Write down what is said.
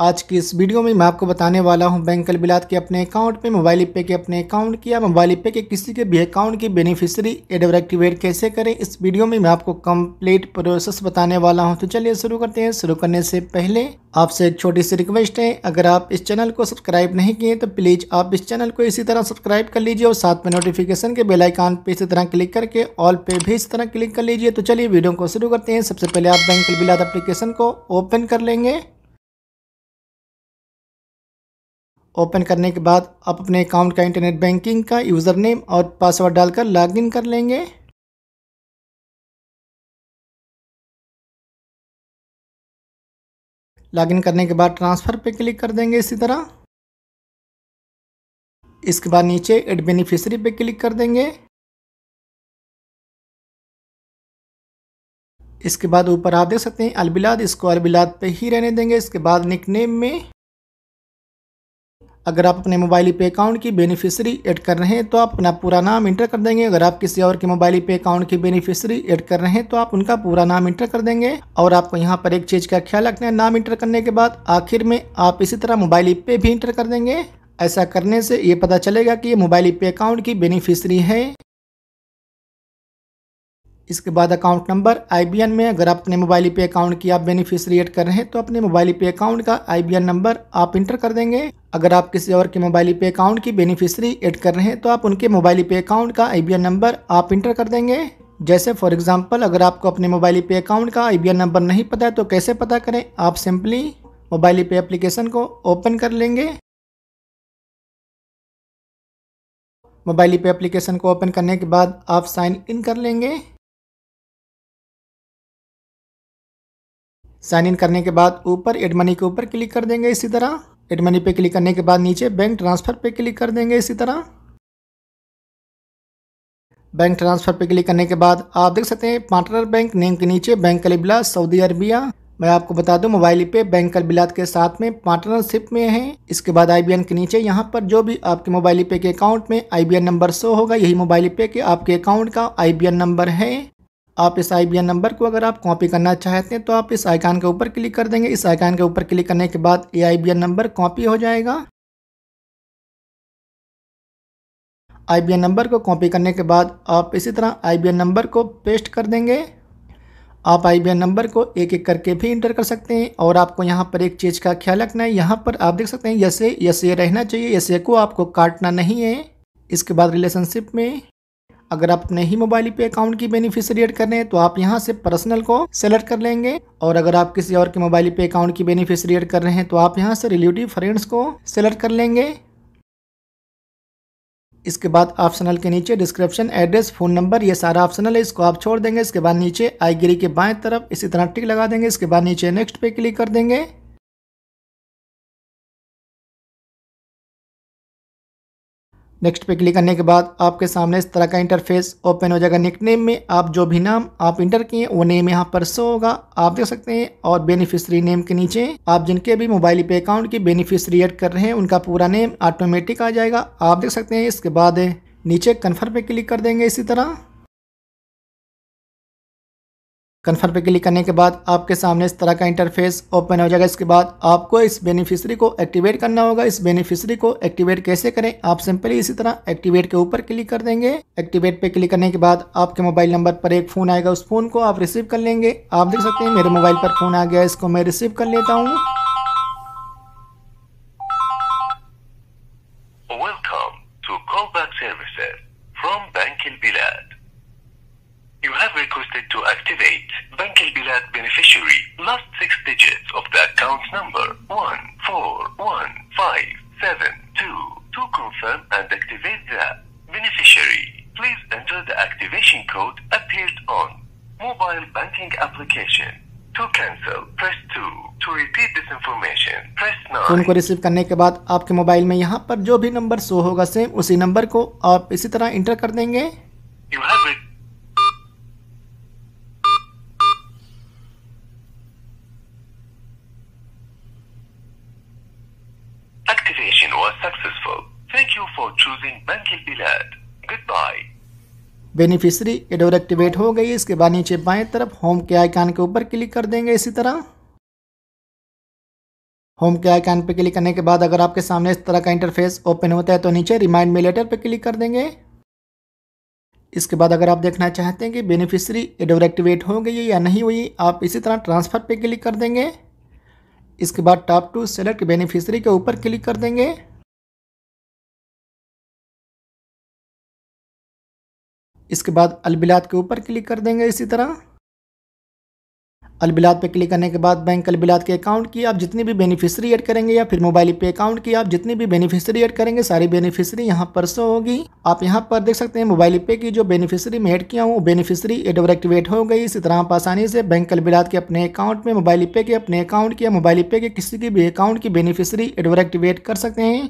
आज की इस वीडियो में मैं आपको बताने वाला हूं बैंक अलबिलात के अपने अकाउंट में मोबाइल पे के अपने अकाउंट की या मोबाइल पे के किसी के भी अकाउंट की बेनिफिशियरी एडवर एक्टिवेट कैसे करें इस वीडियो में मैं आपको कंप्लीट प्रोसेस बताने वाला हूं तो चलिए शुरू करते हैं शुरू करने से पहले आपसे एक छोटी सी रिक्वेस्ट है अगर आप इस चैनल को सब्सक्राइब नहीं किए तो प्लीज़ आप इस चैनल को इसी तरह सब्सक्राइब कर लीजिए और साथ में नोटिफिकेशन के बेलाइकान पर इसी तरह क्लिक करके ऑल पे भी इस तरह क्लिक कर लीजिए तो चलिए वीडियो को शुरू करते हैं सबसे पहले आप बैंक अलबिलात अप्लीकेशन को ओपन कर लेंगे ओपन करने के बाद आप अपने अकाउंट का इंटरनेट बैंकिंग का यूज़र नेम और पासवर्ड डालकर लॉगिन कर लेंगे लॉगिन करने के बाद ट्रांसफ़र पे क्लिक कर देंगे इसी तरह इसके बाद नीचे एड बेनिफिशरी पे क्लिक कर देंगे इसके बाद ऊपर आप देख सकते हैं अलबिलाद इसको अलबिलाद पे ही रहने देंगे इसके बाद निकनेम में अगर आप अपने मोबाइल पे अकाउंट की बेनिफिशियरी ऐड कर रहे हैं तो आप अपना पूरा नाम इंटर कर देंगे अगर आप किसी और के मोबाइल पे अकाउंट की बेनिफिशरी ऐड कर रहे हैं तो आप उनका पूरा नाम इंटर कर देंगे और आपको यहाँ पर एक चीज़ का ख्याल रखना है नाम इंटर करने के बाद आखिर में आप इसी तरह मोबाइल पे भी इंटर कर देंगे ऐसा करने से ये पता चलेगा कि ये मोबाइल पे अकाउंट की बेनिफिशरी है इसके बाद अकाउंट नंबर आई में अगर आप अपने मोबाइल पे अकाउंट की आप बेनिफिशरी ऐड कर रहे हैं तो अपने मोबाइल पे अकाउंट का आई नंबर आप इंटर कर देंगे अगर आप किसी और के मोबाइल पे अकाउंट की बेनिफिशरी ऐड कर रहे हैं तो आप उनके मोबाइल पे अकाउंट का आई नंबर आप इंटर कर देंगे जैसे फॉर एग्जांपल अगर आपको अपने मोबाइल पे अकाउंट का आई नंबर नहीं पता है तो कैसे पता करें आप सिंपली मोबाइल पे एप्लीकेशन को ओपन कर लेंगे मोबाइल पे एप्लीकेशन को ओपन करने के बाद आप साइन इन कर लेंगे साइन इन करने के बाद ऊपर एड मनी के ऊपर क्लिक कर देंगे इसी तरह एट मनी पे क्लिक करने के बाद नीचे बैंक ट्रांसफ़र पे क्लिक कर देंगे इसी तरह बैंक ट्रांसफ़र पे क्लिक करने के बाद आप देख सकते हैं पार्टनर बैंक नेम के नीचे बैंक कलिबला सऊदी अरबिया मैं आपको बता दूं मोबाइल पे बैंक कलबिलात के साथ में पार्टनरशिप में है इसके बाद आई के नीचे यहाँ पर जो भी आपके मोबाइल पे के अकाउंट में आई नंबर शो होगा यही मोबाइल पे के आपके अकाउंट का आई नंबर है आप इस आई नंबर को अगर आप कॉपी करना चाहते हैं तो आप इस आइकान के ऊपर क्लिक कर देंगे इस आइकान के ऊपर क्लिक करने के बाद ए आई नंबर कॉपी हो जाएगा आई नंबर को कॉपी करने के बाद आप इसी तरह आई नंबर को पेस्ट कर देंगे आप आई नंबर को एक एक करके भी इंटर कर सकते हैं और आपको यहाँ पर एक चीज़ का ख्याल रखना है यहाँ पर आप देख सकते हैं यसे यसे रहना चाहिए यसे को आपको काटना नहीं है इसके बाद रिलेशनशिप में अगर आप अपने ही मोबाइल पे अकाउंट की बेनिफिशियरी एड कर रहे हैं तो आप यहाँ से पर्सनल को सेलेक्ट कर लेंगे और अगर आप किसी और के मोबाइल पे अकाउंट की बेनिफिशियरी एड कर रहे हैं तो आप यहाँ से रिलेटिव फ्रेंड्स को सेलेक्ट कर लेंगे इसके बाद ऑप्शनल के नीचे डिस्क्रिप्शन एड्रेस फ़ोन नंबर ये सारा ऑप्शनल है इसको आप छोड़ देंगे इसके बाद नीचे आईगिरी के बाएं तरफ इसी तरह टिक लगा देंगे इसके बाद नीचे नेक्स्ट पे क्लिक कर देंगे नेक्स्ट पे क्लिक करने के बाद आपके सामने इस तरह का इंटरफेस ओपन हो जाएगा निकनेम में आप जो भी नाम आप इंटर किए वो नेम यहाँ पर शो होगा आप देख सकते हैं और बेनिफिशरी नेम के नीचे आप जिनके भी मोबाइल पे अकाउंट की बेनिफिशरी एड कर रहे हैं उनका पूरा नेम ऑटोमेटिक आ जाएगा आप देख सकते हैं इसके बाद नीचे कन्फर्म पे क्लिक कर देंगे इसी तरह कन्फर्म पे क्लिक करने के बाद आपके सामने इस तरह का इंटरफेस ओपन हो जाएगा इसके बाद आपको इस बेनिफिशरी को एक्टिवेट करना होगा इस बेनिफिशरी को एक्टिवेट कैसे करें आप सिंपली इसी तरह एक्टिवेट के ऊपर क्लिक कर देंगे एक्टिवेट पे क्लिक करने के बाद आपके मोबाइल नंबर पर एक फ़ोन आएगा उस फ़ोन को आप रिसीव कर लेंगे आप देख सकते हैं मेरे मोबाइल पर फ़ोन आ गया इसको मैं रिसीव कर लेता हूँ activate Bank al Bilad beneficiary. Last six digits of the account number 141572 to confirm and activate the beneficiary. Please enter the activation code appeared on mobile banking application. To cancel, press 2. To repeat this information, press 9. Phone को receive करने के बाद आपके mobile में यहाँ पर जो भी नंबर शो होगा सेम उसी नंबर को आप इसी तरह इंटर कर देंगे You have it. were successful. Thank you for choosing Mental Alert. Goodbye. Beneficiary एडोर एक्टिवेट हो गई इसके बाद नीचे बाएं तरफ होम के आइकन के ऊपर क्लिक कर देंगे इसी तरह होम के आइकन पर क्लिक करने के बाद अगर आपके सामने इस तरह का इंटरफेस ओपन होता है तो नीचे रिमाइंड मी लेटर पर क्लिक कर देंगे इसके बाद अगर आप देखना चाहते हैं कि बेनिफिशरी एडोर एक्टिवेट हो गई या नहीं हुई आप इसी तरह ट्रांसफ़र पर क्लिक कर देंगे इसके बाद टॉप टू सेलेक्ट बेनिफिशरी के ऊपर क्लिक कर देंगे इसके बाद अलबिलात के ऊपर क्लिक कर देंगे इसी तरह अलबिलात पे क्लिक करने के बाद बैंक अलबिलात के अकाउंट की आप जितनी भी बेनिफिशरी ऐड करेंगे या फिर मोबाइल पे अकाउंट की आप जितनी भी बेनिफिशरी ऐड करेंगे सारी बेनिफिशरी यहाँ पर सो होगी आप यहाँ पर देख सकते हैं मोबाइल पे की जो बेनिफिशरी मैं ऐड किया हूँ बेनिफिशरी एड और एक्टिवेट हो गई इसी तरह आप आसानी से बैंक अलबिलात के अपने अकाउंट में मोबाइल पे के अपने अकाउंट की या मोबाइल पे के किसी की भी अकाउंट की बेनिफिशरी एड और एक्टिवेट कर सकते हैं